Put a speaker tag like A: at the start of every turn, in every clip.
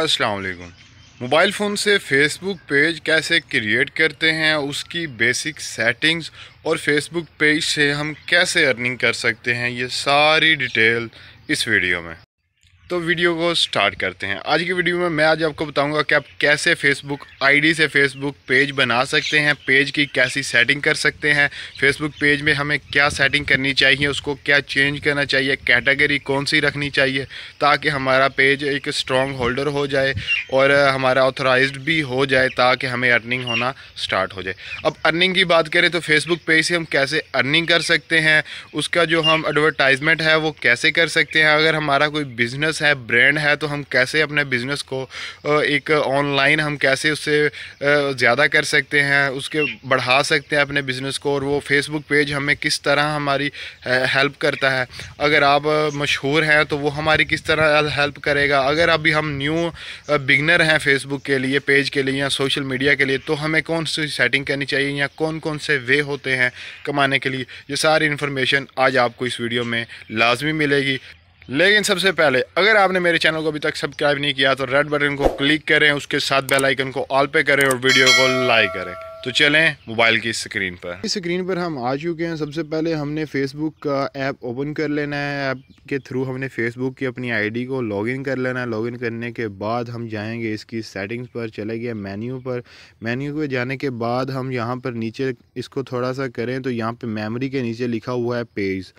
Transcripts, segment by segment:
A: अस्सलाम वालेकुम mobile phone से फेसबुक पेज कैसे क्रिएट करते हैं उसकी बेसिक सेटिंग्स और फेसबुक पेज से हम कैसे अर्निंग कर सकते हैं ये सारी डिटेल इस वीडियो में तो वीडियो को स्टार्ट करते हैं आज की वीडियो में मैं आज आपको बताऊंगा कि आप कैसे फेसबुक आईडी से फेसबुक पेज बना सकते हैं पेज की कैसी सेटिंग कर सकते हैं फेसबुक पेज में हमें क्या सेटिंग करनी चाहिए उसको क्या चेंज करना चाहिए कैटेगरी कौन सी रखनी चाहिए ताकि हमारा पेज एक स्ट्रॉन्ग होल्डर हो जाए और हमारा ऑथराइज भी हो जाए ताकि हमें अर्निंग होना स्टार्ट हो जाए अब अर्निंग की बात करें तो फेसबुक पेज से हम कैसे अर्निंग कर सकते हैं उसका जो हम एडवर्टाइजमेंट है वो कैसे कर सकते हैं अगर हमारा कोई बिज़नेस है ब्रांड है तो हम कैसे अपने बिज़नेस को एक ऑनलाइन हम कैसे उससे ज़्यादा कर सकते हैं उसके बढ़ा सकते हैं अपने बिज़नेस को और वो फेसबुक पेज हमें किस तरह हमारी हेल्प करता है अगर आप मशहूर हैं तो वो हमारी किस तरह हेल्प करेगा अगर अभी हम न्यू बिगनर हैं फेसबुक के लिए पेज के लिए या सोशल मीडिया के लिए तो हमें कौन सी सेटिंग करनी चाहिए या कौन कौन से वे होते हैं कमाने के लिए ये सारी इन्फॉर्मेशन आज आपको इस वीडियो में लाजमी मिलेगी लेकिन सबसे पहले अगर आपने मेरे चैनल को अभी तक सब्सक्राइब नहीं किया तो रेड बटन को क्लिक करें उसके साथ बेल आइकन को ऑल पे करें और वीडियो को लाइक करें तो चलें मोबाइल की स्क्रीन पर इस स्क्रीन पर हम आ चुके हैं सबसे पहले हमने फेसबुक का ऐप ओपन कर लेना है ऐप के थ्रू हमने फेसबुक की अपनी आईडी को लॉगिन कर लेना है लॉगिन करने के बाद हम जाएंगे इसकी सेटिंग्स पर चले गए मेन्यू पर मेन्यू पर जाने के बाद हम यहाँ पर नीचे इसको थोड़ा सा करें तो यहाँ पर मेमोरी के नीचे लिखा हुआ है पेज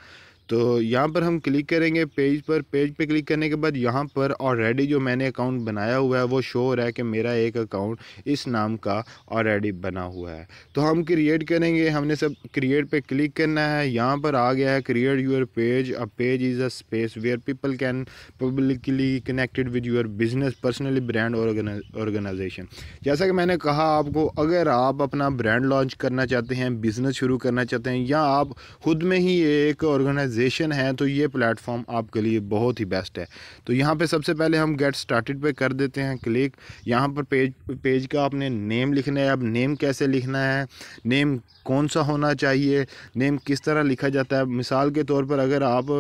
A: तो यहाँ पर हम क्लिक करेंगे पेज पर पेज पे क्लिक करने के बाद यहाँ पर ऑलरेडी जो मैंने अकाउंट बनाया हुआ है वो शो हो रहा है कि मेरा एक अकाउंट इस नाम का ऑलरेडी बना हुआ है तो हम क्रिएट करेंगे हमने सब क्रिएट पे क्लिक करना है यहाँ पर आ गया है create your page a page is a space where people can publicly connected with your business personally brand organisation जैसा कि मैंने कहा आपको अगर आप अपना ब्रांड लॉन्च करना चाहते हैं बिज़नेस शुरू करना चाहते हैं या आप खुद में ही एक ऑर्गेनाइजेशन ऑर्गेनाइजेशन है तो ये प्लेटफॉर्म आपके लिए बहुत ही बेस्ट है तो यहाँ पे सबसे पहले हम गेट स्टार्टेड पे कर देते हैं क्लिक यहाँ पर पेज पेज का आपने नेम लिखना है अब नेम कैसे लिखना है नेम कौन सा होना चाहिए नेम किस तरह लिखा जाता है मिसाल के तौर पर अगर आप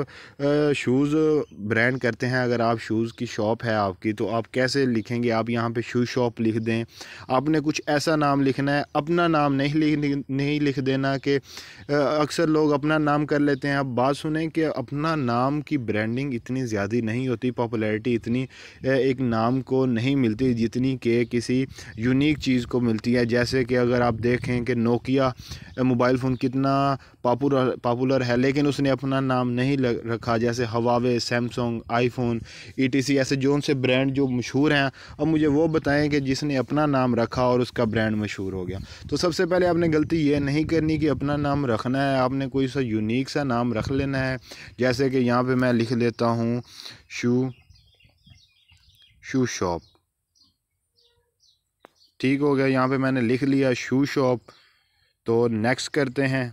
A: शूज़ ब्रांड करते हैं अगर आप शूज़ की शॉप है आपकी तो आप कैसे लिखेंगे आप यहाँ पे शूज़ शॉप लिख दें आपने कुछ ऐसा नाम लिखना है अपना नाम नहीं लिख नहीं लिख देना कि अक्सर लोग अपना नाम कर लेते हैं अब बाज़ सुने कि अपना नाम की ब्रांडिंग इतनी ज़्यादा नहीं होती पॉपुलैरिटी इतनी एक नाम को नहीं मिलती जितनी के किसी यूनिक चीज़ को मिलती है जैसे कि अगर आप देखें कि नोकिया मोबाइल फ़ोन कितना पॉपुलर पापुलर है लेकिन उसने अपना नाम नहीं रखा जैसे हवावे सैमसंग आईफोन ईटीसी ऐसे जो उनसे ब्रांड जो मशहूर हैं अब मुझे वो बताएं कि जिसने अपना नाम रखा और उसका ब्रांड मशहूर हो गया तो सबसे पहले आपने गलती ये नहीं करनी कि अपना नाम रखना है आपने कोई सा यूनिक सा नाम रख लेना करना है जैसे कि यहाँ पे मैं लिख लेता हूँ शू शू शॉप ठीक हो गया यहाँ पे मैंने लिख लिया शू शॉप तो नेक्स्ट करते हैं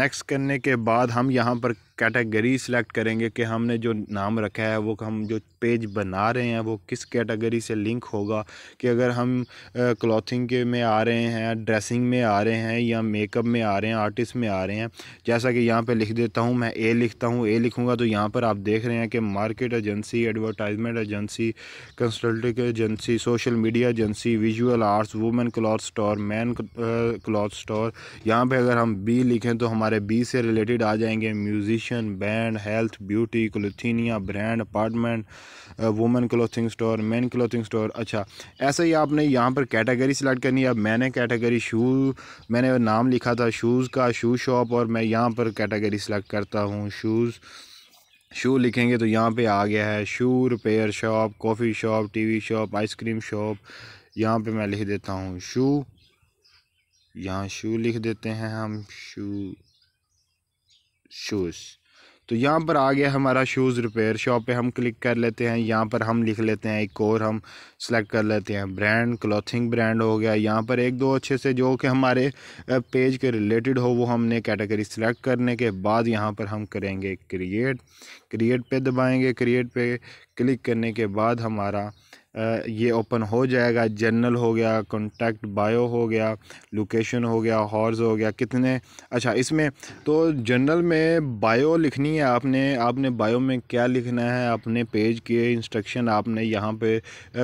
A: नेक्स्ट करने के बाद हम यहाँ पर कैटेगरी सिलेक्ट करेंगे कि हमने जो नाम रखा है वो हम जो पेज बना रहे हैं वो किस कैटेगरी से लिंक होगा कि अगर हम क्लॉथिंग के में आ रहे हैं ड्रेसिंग में आ रहे हैं या मेकअप में आ रहे हैं आर्टिस्ट में आ रहे हैं जैसा कि यहाँ पे लिख देता हूँ मैं ए लिखता हूँ ए लिखूँगा तो यहाँ पर आप देख रहे हैं कि market agency advertisement agency consulting agency social media agency visual arts women cloth store man cloth store यहाँ पर अगर हम बी लिखें तो हमारे बी से रिलेटेड आ जाएंगे music fashion band health beauty clothing brand apartment women clothing store men clothing store अच्छा ऐसे ही आपने यहाँ पर कैटेगरी सेलेक्ट करनी है अब मैंने कैटेगरी शू मैंने नाम लिखा था शूज़ का शू शॉप और मैं यहाँ पर कैटेगरी सेलेक्ट करता हूँ शूज़ शू लिखेंगे तो यहाँ पे आ गया है shoe repair shop coffee shop TV shop ice cream shop यहाँ पे मैं लिख देता हूँ शू यहाँ शू लिख देते हैं हम शू शूज़ तो यहाँ पर आ गया हमारा शूज़ रिपेयर शॉप पे हम क्लिक कर लेते हैं यहाँ पर हम लिख लेते हैं एक और हम सेलेक्ट कर लेते हैं ब्रांड क्लॉथिंग ब्रांड हो गया यहाँ पर एक दो अच्छे से जो कि हमारे पेज के रिलेटेड हो वो हमने कैटेगरी सेलेक्ट करने के बाद यहाँ पर हम करेंगे क्रिएट क्रिएट पे दबाएंगे क्रिएट पे क्लिक करने के बाद हमारा ये ओपन हो जाएगा जनरल हो गया कॉन्टैक्ट बायो हो गया लोकेशन हो गया हॉर्स हो गया कितने अच्छा इसमें तो जनरल में बायो लिखनी है आपने आपने बायो में क्या लिखना है अपने पेज के इंस्ट्रक्शन आपने यहाँ पे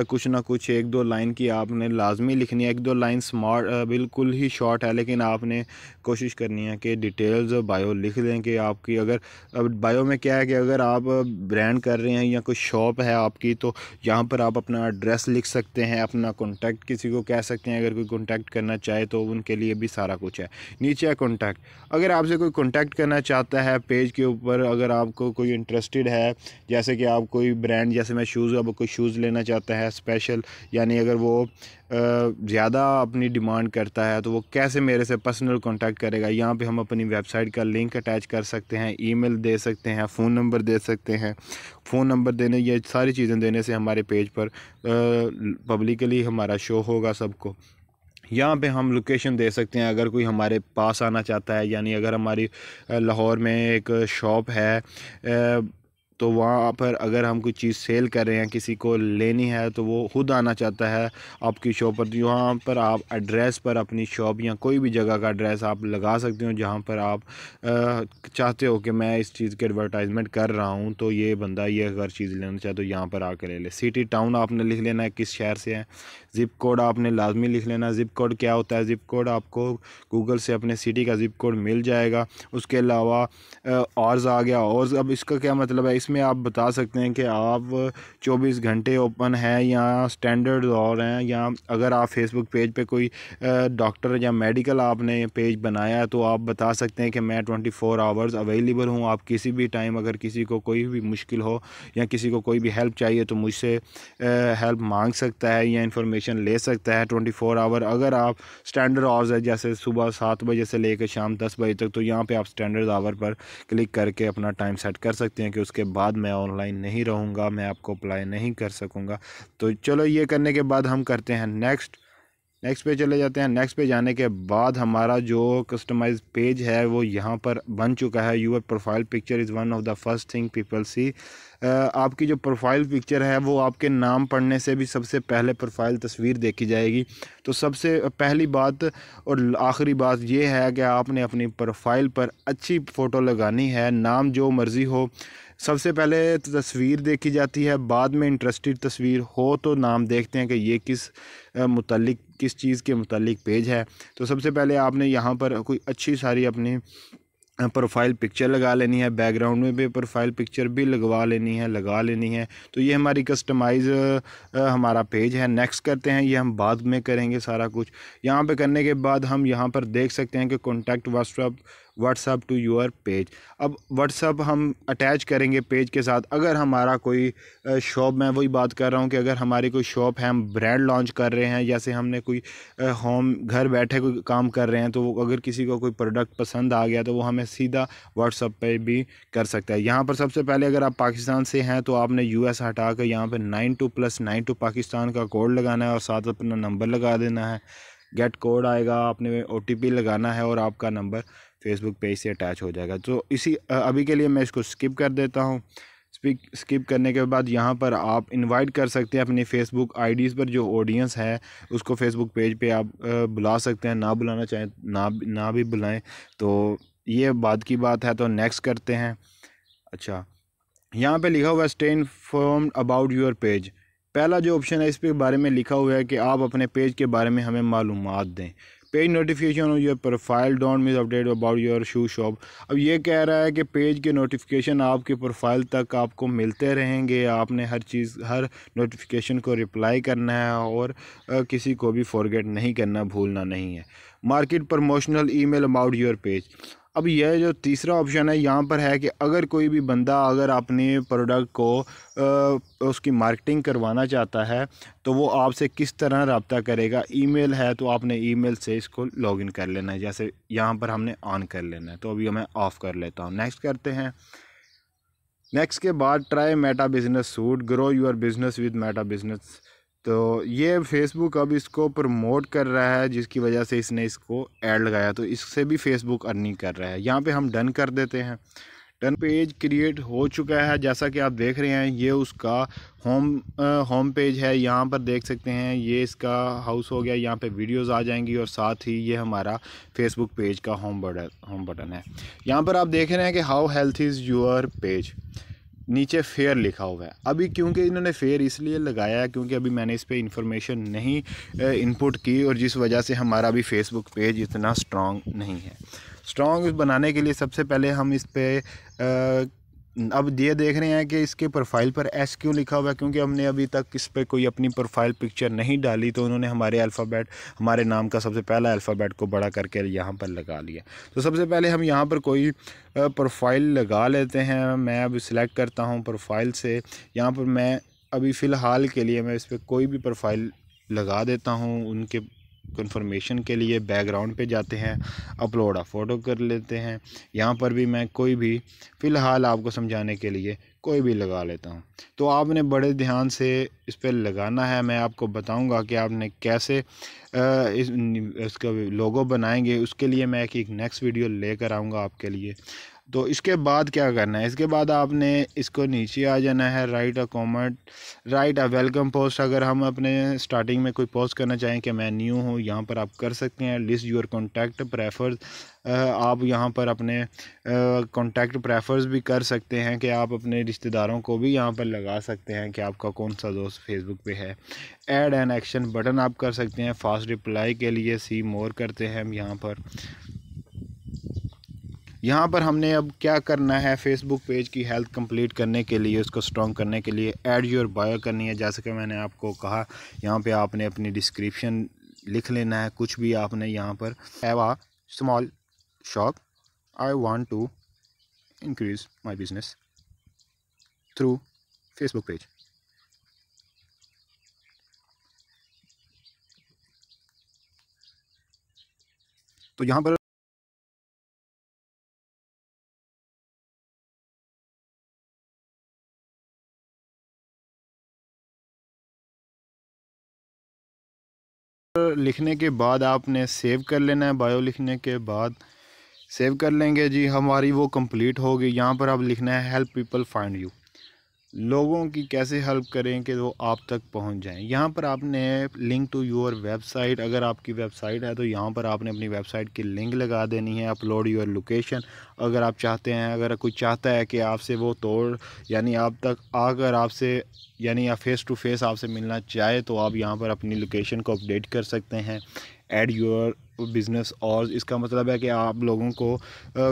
A: कुछ ना कुछ एक दो लाइन की आपने लाजमी लिखनी है एक दो लाइन स्मार्ट बिल्कुल ही शॉर्ट है लेकिन आपने कोशिश करनी है कि डिटेल्स बायो लिख लें कि आपकी अगर अब बायो में क्या है कि अगर आप ब्रांड कर रहे हैं या कोई शॉप है आपकी तो यहाँ पर आप अपना अपना एड्रेस लिख सकते हैं अपना कॉन्टैक्ट किसी को कह सकते हैं अगर कोई कॉन्टैक्ट करना चाहे तो उनके लिए भी सारा कुछ है नीचे है कॉन्टैक्ट अगर आपसे कोई कॉन्टैक्ट करना चाहता है पेज के ऊपर अगर आपको कोई इंटरेस्टेड है जैसे कि आप कोई ब्रांड जैसे मैं शूज़ अब कोई शूज़ लेना चाहता है स्पेशल यानी अगर वो ज़्यादा अपनी डिमांड करता है तो वो कैसे मेरे से पर्सनल कांटेक्ट करेगा यहाँ पे हम अपनी वेबसाइट का लिंक अटैच कर सकते हैं ईमेल दे सकते हैं फ़ोन नंबर दे सकते हैं फ़ोन नंबर देने ये सारी चीज़ें देने से हमारे पेज पर पब्लिकली हमारा शो होगा सबको यहाँ पे हम लोकेशन दे सकते हैं अगर कोई हमारे पास आना चाहता है यानी अगर हमारी लाहौर में एक शॉप है तो वहाँ पर अगर हम कोई चीज़ सेल कर रहे हैं किसी को लेनी है तो वो खुद आना चाहता है आपकी शॉप पर तो यहाँ पर आप एड्रेस पर अपनी शॉप या कोई भी जगह का एड्रेस आप लगा सकते हो जहाँ पर आप चाहते हो कि मैं इस चीज़ की एडवर्टाइजमेंट कर रहा हूँ तो ये बंदा ये अगर चीज़ लेना चाहे तो यहाँ पर आकर ले ले सिटी टाउन आपने लिख लेना है किस शहर से है ज़िप कोड आपने लाजमी लिख लेना ज़िप कोड क्या होता है ज़िप कोड आपको गूगल से अपने सिटी का ज़िप कोड मिल जाएगा उसके अलावा और आ गया और अब इसका क्या मतलब है इसमें आप बता सकते हैं कि आप चौबीस घंटे ओपन हैं या स्टैंडर्ड और हैं या अगर आप फेसबुक पेज पे कोई डॉक्टर या मेडिकल आपने पेज बनाया है तो आप बता सकते हैं कि मैं ट्वेंटी फोर आवर्स अवेलेबल हूँ आप किसी भी टाइम अगर किसी को कोई भी मुश्किल हो या किसी को कोई भी हेल्प चाहिए तो मुझसे हेल्प मांग सकता है या इन्फॉर्मेशन मेडिकेशन ले सकता है ट्वेंटी फोर आवर अगर आप स्टैंडर्ड आवर्स है जैसे सुबह सात बजे से लेकर शाम दस बजे तक तो यहाँ पे आप स्टैंडर्ड आवर पर क्लिक करके अपना टाइम सेट कर सकते हैं कि उसके बाद मैं ऑनलाइन नहीं रहूँगा मैं आपको अप्लाई नहीं कर सकूँगा तो चलो ये करने के बाद हम करते हैं नेक्स्ट नेक्स्ट पेज चले जाते हैं नेक्स्ट पेज आने के बाद हमारा जो कस्टमाइज पेज है वो यहाँ पर बन चुका है your profile picture is one of the first thing people see आपकी जो प्रोफाइल पिक्चर है वो आपके नाम पढ़ने से भी सबसे पहले प्रोफाइल तस्वीर देखी जाएगी तो सबसे पहली बात और आखिरी बात ये है कि आपने अपनी प्रोफाइल पर अच्छी फ़ोटो लगानी है नाम जो मर्ज़ी हो सबसे पहले तस्वीर देखी जाती है बाद में इंटरेस्टेड तस्वीर हो तो नाम देखते हैं कि ये किस मुतलिक किस चीज़ के मतलब पेज है तो सबसे पहले आपने यहाँ पर कोई अच्छी सारी अपनी प्रोफाइल पिक्चर लगा लेनी है बैकग्राउंड में भी प्रोफाइल पिक्चर भी लगवा लेनी है लगा लेनी है तो ये हमारी कस्टमाइज हमारा पेज है नेक्स्ट करते हैं ये हम बाद में करेंगे सारा कुछ यहाँ पे करने के बाद हम यहाँ पर देख सकते हैं कि contact WhatsApp WhatsApp to your page अब व्हाट्सअप हम अटैच करेंगे पेज के साथ अगर हमारा कोई शॉप मैं वही बात कर रहा हूँ कि अगर हमारी कोई शॉप है हम ब्रांड लॉन्च कर रहे हैं जैसे हमने कोई होम घर बैठे कोई काम कर रहे हैं तो अगर किसी को कोई प्रोडक्ट पसंद आ गया तो वो हमें सीधा व्हाट्सअप पर भी कर सकता है यहाँ पर सबसे पहले अगर आप पाकिस्तान से हैं तो आपने यू एस हटा कर यहाँ पर nine two plus nine two Pakistan का कोड लगाना है और साथ अपना नंबर लगा देना है गेट कोड आएगा आपने ओ टी पी लगाना है और आपका नंबर फेसबुक पेज से अटैच हो जाएगा तो इसी अभी के लिए मैं इसको स्किप कर देता हूँ स्किप करने के बाद यहाँ पर आप इनवाइट कर सकते हैं अपनी फेसबुक आईडीज़ पर जो ऑडियंस है उसको फेसबुक पेज पे आप बुला सकते हैं ना बुलाना चाहें ना ना भी बुलाएं तो ये बात की बात है तो नेक्स्ट करते हैं अच्छा यहाँ पे लिखा हुआ है stay inform about your page पहला जो ऑप्शन है इस पर बारे में लिखा हुआ है कि आप अपने पेज के बारे में हमें मालूम दें page notification on your profile don't miss update about your shoe shop अब ये कह रहा है कि पेज के नोटिफिकेशन आपके प्रोफाइल तक आपको मिलते रहेंगे आपने हर चीज़ हर नोटिफिकेशन को रिप्लाई करना है और किसी को भी फॉरगेट नहीं करना भूलना नहीं है market promotional email about your page अब यह जो तीसरा ऑप्शन है यहाँ पर है कि अगर कोई भी बंदा अगर अपने प्रोडक्ट को आ, उसकी मार्केटिंग करवाना चाहता है तो वो आपसे किस तरह रबता करेगा ईमेल है तो आपने ईमेल से इसको लॉगिन कर लेना है जैसे यहाँ पर हमने ऑन कर लेना है तो अभी मैं ऑफ़ कर लेता हूँ नेक्स्ट करते हैं नेक्स्ट के बाद try Meta business suite grow your business with Meta business तो ये फेसबुक अब इसको प्रमोट कर रहा है जिसकी वजह से इसने इसको ऐड लगाया तो इससे भी फेसबुक अर्निंग कर रहा है यहाँ पे हम डन कर देते हैं डन पेज क्रिएट हो चुका है जैसा कि आप देख रहे हैं ये उसका होम होम पेज है यहाँ पर देख सकते हैं ये इसका हाउस हो गया यहाँ पे वीडियोस आ जाएंगी और साथ ही ये हमारा फेसबुक पेज का होम बटन होम बटन है यहाँ पर आप देख रहे हैं कि how health is your page नीचे फेयर लिखा हुआ है अभी क्योंकि इन्होंने फेयर इसलिए लगाया है क्योंकि अभी मैंने इस पर इंफॉर्मेशन नहीं इनपुट की और जिस वजह से हमारा अभी फेसबुक पेज इतना स्ट्रॉन्ग नहीं है स्ट्रॉन्ग बनाने के लिए सबसे पहले हम इस पर अब ये देख रहे हैं कि इसके प्रोफाइल पर एस क्यों लिखा हुआ है क्योंकि हमने अभी तक इस पर कोई अपनी प्रोफाइल पिक्चर नहीं डाली तो उन्होंने हमारे अल्फ़ाबेट हमारे नाम का सबसे पहला अल्फ़ाबेट को बड़ा करके यहाँ पर लगा लिया तो सबसे पहले हम यहाँ पर कोई प्रोफाइल लगा लेते हैं मैं अब सिलेक्ट करता हूँ प्रोफाइल से यहाँ पर मैं अभी फ़िलहाल के लिए मैं इस पर कोई भी प्रोफाइल लगा देता हूँ उनके कन्फर्मेशन के लिए बैकग्राउंड पे जाते हैं अपलोड आ फ़ोटो कर लेते हैं यहाँ पर भी मैं कोई भी फ़िलहाल आपको समझाने के लिए कोई भी लगा लेता हूँ तो आपने बड़े ध्यान से इस पर लगाना है मैं आपको बताऊँगा कि आपने कैसे इस इसका लोगो बनाएंगे उसके लिए मैं एक नेक्स्ट वीडियो लेकर आऊँगा आपके लिए तो इसके बाद क्या करना है इसके बाद आपने इसको नीचे आ जाना है write a comment write a welcome post अगर हम अपने स्टार्टिंग में कोई पोस्ट करना चाहें कि मैं न्यू हूँ यहाँ पर आप कर सकते हैं लिस्ट योर कॉन्टैक्ट प्रेफर आप यहाँ पर अपने कॉन्टैक्ट प्रेफर्स भी कर सकते हैं कि आप अपने रिश्तेदारों को भी यहाँ पर लगा सकते हैं कि आपका कौन सा दोस्त फेसबुक पर है एड एंड एक्शन बटन आप कर सकते हैं फास्ट रिप्लाई के लिए सी मोर करते हैं हम यहाँ पर यहाँ पर हमने अब क्या करना है फेसबुक पेज की हेल्थ कंप्लीट करने के लिए उसको स्ट्रॉन्ग करने के लिए ऐड योर बायो करनी है जैसे कि मैंने आपको कहा यहाँ पे आपने अपनी डिस्क्रिप्शन लिख लेना है कुछ भी आपने यहाँ पर एवा small shop I want to increase my business through Facebook page तो यहाँ पर लिखने के बाद आपने सेव कर लेना है बायो लिखने के बाद सेव कर लेंगे जी हमारी वो कंप्लीट होगी यहाँ पर अब लिखना है हेल्प पीपल फाइंड यू लोगों की कैसे हेल्प करें कि वो आप तक पहुंच जाएं यहाँ पर आपने लिंक टू योर वेबसाइट अगर आपकी वेबसाइट है तो यहाँ पर आपने अपनी वेबसाइट की लिंक लगा देनी है अपलोड योर लोकेशन अगर आप चाहते हैं अगर कोई चाहता है कि आपसे वो तोड़ यानी आप तक आकर आपसे यानी या फेस टू फेस आपसे मिलना चाहे तो आप यहाँ पर अपनी लोकेशन को अपडेट कर सकते हैं एड योर बिज़नेस और इसका मतलब है कि आप लोगों को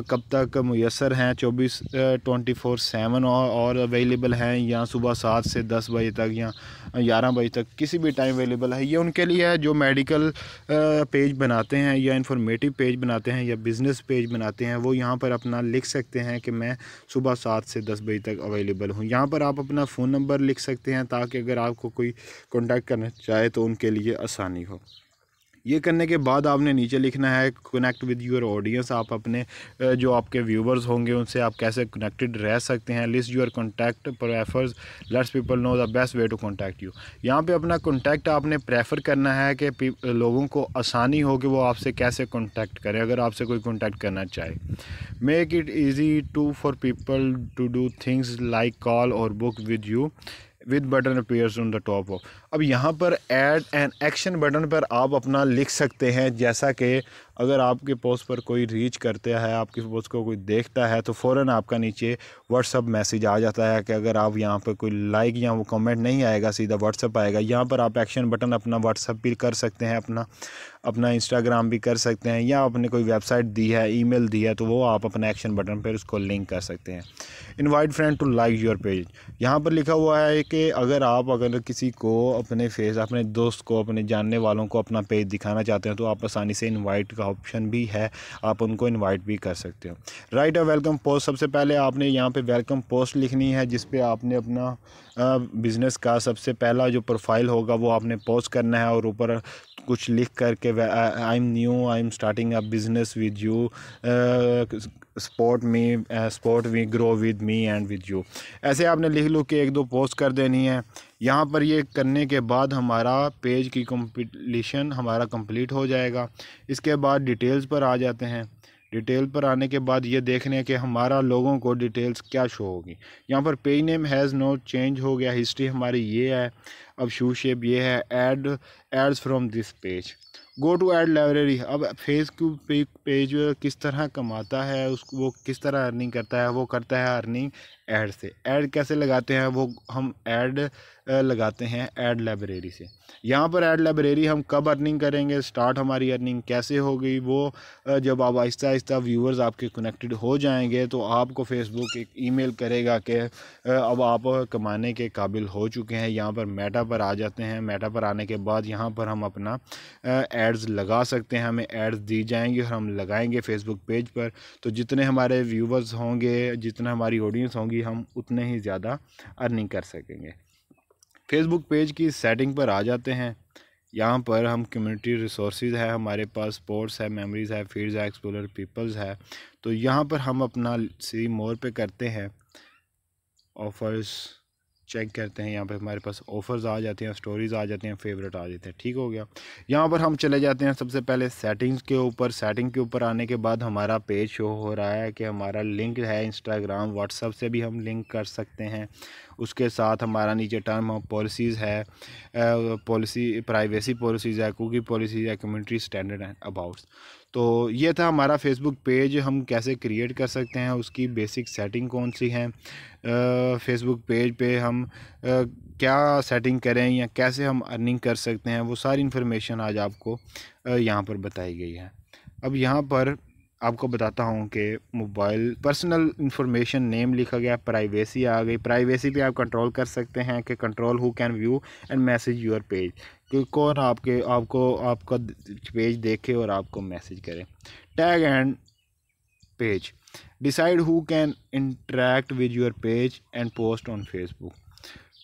A: कब तक मैसर हैं चौबीस ट्वेंटी फोर सेवन और अवेलेबल हैं या सुबह सात से दस बजे तक या ग्यारह बजे तक किसी भी टाइम अवेलेबल है ये उनके लिए है जो मेडिकल पेज बनाते हैं या इंफॉर्मेटिव पेज बनाते हैं या बिज़नेस पेज बनाते हैं वो यहाँ पर अपना लिख सकते हैं कि मैं सुबह सात से दस बजे तक अवेलेबल हूँ यहाँ पर आप अपना फ़ोन नंबर लिख सकते हैं ताकि अगर आपको कोई कॉन्टैक्ट करना चाहे तो उनके लिए आसानी हो ये करने के बाद आपने नीचे लिखना है कनेक्ट विद योर ऑडियंस आप अपने जो आपके व्यूवर्स होंगे उनसे आप कैसे कनेक्टेड रह सकते हैं list your contact prefers lets people know the best way to contact you यहाँ पे अपना कॉन्टैक्ट आपने प्रेफर करना है कि लोगों को आसानी हो कि वो आपसे कैसे कॉन्टैक्ट करें अगर आपसे कोई कॉन्टैक्ट करना चाहे make it easy to for people to do things like call और book with you with button appears on the top of अब यहाँ पर एड एंड एक्शन बटन पर आप अपना लिख सकते हैं जैसा कि अगर आपके पोस्ट पर कोई रीच करते है आपकी पोस्ट को कोई देखता है तो फ़ौर आपका नीचे व्हाट्सअप मैसेज आ जाता है कि अगर आप यहाँ पर कोई लाइक या वो कमेंट नहीं आएगा सीधा व्हाट्सअप आएगा यहाँ पर आप एक्शन बटन अपना व्हाट्सअप भी कर सकते हैं अपना अपना इंस्टाग्राम भी कर सकते हैं या आपने कोई वेबसाइट दी है मेल दी है तो वो आप अपना एक्शन बटन पर उसको लिंक कर सकते हैं invite friend to like your page यहाँ पर लिखा हुआ है कि अगर आप अगर किसी को अपने फेस अपने दोस्त को अपने जानने वालों को अपना पेज दिखाना चाहते हैं तो आप आसानी से इन्वाइट का ऑप्शन भी है आप उनको इनवाइट भी कर सकते हो राइट अ वेलकम पोस्ट सबसे पहले आपने यहाँ पे वेलकम पोस्ट लिखनी है जिस पे आपने अपना बिज़नेस का सबसे पहला जो प्रोफाइल होगा वो आपने पोस्ट करना है और ऊपर कुछ लिख करके I am new I am starting a business with you support me support we grow with me and with you ऐसे आपने लिख लो कि एक दो पोस्ट कर देनी है यहाँ पर ये करने के बाद हमारा पेज की कम्पलीशन हमारा कंप्लीट हो जाएगा इसके बाद डिटेल्स पर आ जाते हैं डिटेल पर आने के बाद ये देखने के हमारा लोगों को डिटेल्स क्या शो होगी यहाँ पर page name has no change हो गया हिस्ट्री हमारी ये है अब शू शेप ये है ad ads from this page go to ad library अब फेसबुक पे, पेज किस तरह कमाता है उसको वो किस तरह अर्निंग करता है वो करता है अर्निंग एड से एड कैसे लगाते हैं वो हम ऐड लगाते हैं एड लाइब्रेरी से यहाँ पर एड लाइब्रेरी हम कब अर्निंग करेंगे स्टार्ट हमारी अर्निंग कैसे होगी वो जब आप आहिस्ता आहिस्ता व्यूवर्स आपके कनेक्टेड हो जाएंगे तो आपको फेसबुक एक ईमेल करेगा कि अब आप कमाने के काबिल हो चुके हैं यहाँ पर मेटा पर आ जाते हैं मेटा पर आने के बाद यहाँ पर हम अपना एड्स लगा सकते हैं हमें एड्स दी जाएंगी और हम लगाएंगे फेसबुक पेज पर तो जितने हमारे व्यूवर्स होंगे जितना हमारी ऑडियंस होंगी हम उतने ही ज़्यादा अर्निंग कर सकेंगे फेसबुक पेज की सेटिंग पर आ जाते हैं यहाँ पर हम कम्युनिटी रिसोर्स है हमारे पास स्पोर्ट्स है मेमोरीज़ है फील्ड है एक्सप्लोर पीपल्स है तो यहाँ पर हम अपना सी मोर पे करते हैं ऑफर्स चेक करते हैं यहाँ पे हमारे पास ऑफ़र्स आ जाते हैं स्टोरीज़ आ जाती हैं फेवरेट आ जाते हैं ठीक हो गया यहाँ पर हम चले जाते हैं सबसे पहले सेटिंग्स के ऊपर सेटिंग के ऊपर आने के बाद हमारा पेज शो हो रहा है कि हमारा लिंक है इंस्टाग्राम व्हाट्सअप से भी हम लिंक कर सकते हैं उसके साथ हमारा नीचे टर्म ऑफ पॉलिसीज़ है पॉलिसी प्राइवेसी पॉलिसीज़ है कुकी पॉलिसीज़ है कम्युनिटी स्टैंडर्ड एंड अबाउट्स तो ये था हमारा फेसबुक पेज हम कैसे क्रिएट कर सकते हैं उसकी बेसिक सेटिंग कौन सी है फेसबुक पेज पे हम आ, क्या सेटिंग करें या कैसे हम अर्निंग कर सकते हैं वो सारी इन्फॉर्मेशन आज आपको यहाँ पर बताई गई है अब यहाँ पर आपको बताता हूँ कि मोबाइल पर्सनल इंफॉर्मेशन नेम लिखा गया प्राइवेसी आ गई प्राइवेसी पे आप कंट्रोल कर सकते हैं कि control who can view and message your page कि कौन आपके आपको आपका पेज देखे और आपको मैसेज करे tag and page decide who can interact with your page and post on Facebook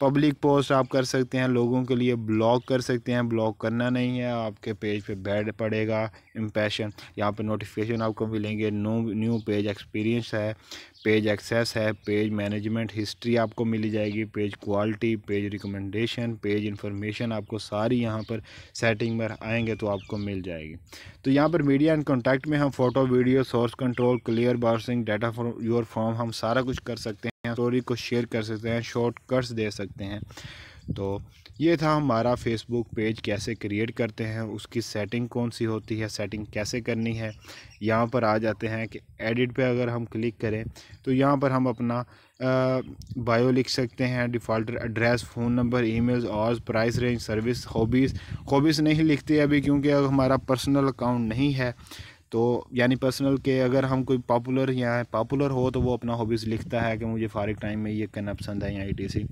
A: public post आप कर सकते हैं लोगों के लिए ब्लॉग कर सकते हैं ब्लॉग करना नहीं है आपके पेज पे बैड पड़ेगा इम्प्रेशन यहाँ पे नोटिफिकेशन आपको मिलेंगे नो न्यू पेज एक्सपीरियंस है पेज एक्सेस है पेज मैनेजमेंट हिस्ट्री आपको मिली जाएगी page quality page recommendation page information आपको सारी यहाँ पर सेटिंग में आएंगे तो आपको मिल जाएगी तो यहाँ पर मीडिया एंड कॉन्टैक्ट में हम photo video source control clear bouncing data your form हम सारा कुछ कर सकते हैं हैं स्टोरी को शेयर कर सकते हैं शॉर्टकट्स दे सकते हैं तो ये था हमारा फेसबुक पेज कैसे क्रिएट करते हैं उसकी सेटिंग कौन सी होती है सेटिंग कैसे करनी है यहाँ पर आ जाते हैं कि एडिट पे अगर हम क्लिक करें तो यहाँ पर हम अपना बायो लिख सकते हैं default address phone number emails और price range service hobbies hobbies नहीं लिखते अभी क्योंकि अगर हमारा पर्सनल अकाउंट नहीं है तो यानी पर्सनल के अगर हम कोई पॉपुलर या पॉपुलर हो तो वो अपना हॉबीज़ लिखता है कि मुझे फारिक टाइम में ये करना पसंद है या सी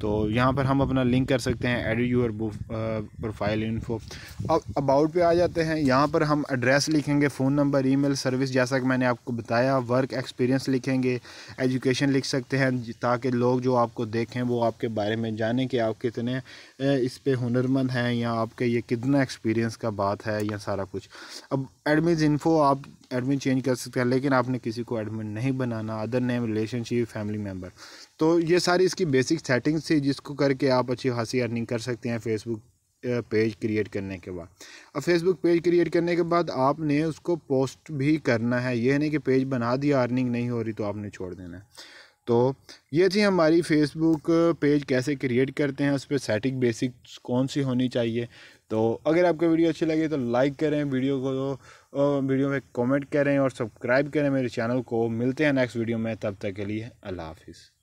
A: तो यहाँ पर हम अपना लिंक कर सकते हैं एड यूर प्रोफाइल इन्फो अब अबाउट पे आ जाते हैं यहाँ पर हम एड्रेस लिखेंगे फ़ोन नंबर ईमेल सर्विस जैसा कि मैंने आपको बताया वर्क एक्सपीरियंस लिखेंगे एजुकेशन लिख सकते हैं ताकि लोग जो आपको देखें वो आपके बारे में जाने कि आप कितने इस पर हुनरमंद हैं या आपके ये कितना एक्सपीरियंस का बात है या सारा कुछ अब एडमिन इन्फो आप एडमिन चेंज कर सकते हैं लेकिन आपने किसी को एडमिन नहीं बनाना other name relationship family member तो ये सारी इसकी बेसिक सेटिंग्स थी जिसको करके आप अच्छी खासी अर्निंग कर सकते हैं फेसबुक पेज क्रिएट करने के बाद अब फेसबुक पेज क्रिएट करने के बाद आपने उसको पोस्ट भी करना है यह नहीं कि पेज बना दिया अर्निंग नहीं हो रही तो आपने छोड़ देना है तो ये थी हमारी फेसबुक पेज कैसे क्रिएट करते हैं उस पर सेटिंग बेसिक्स कौन सी होनी चाहिए तो अगर आपको वीडियो अच्छी लगे तो लाइक करें वीडियो को तो वीडियो में कमेंट करें और सब्सक्राइब करें मेरे चैनल को मिलते हैं नेक्स्ट वीडियो में तब तक के लिए अल्लाह हाफिज़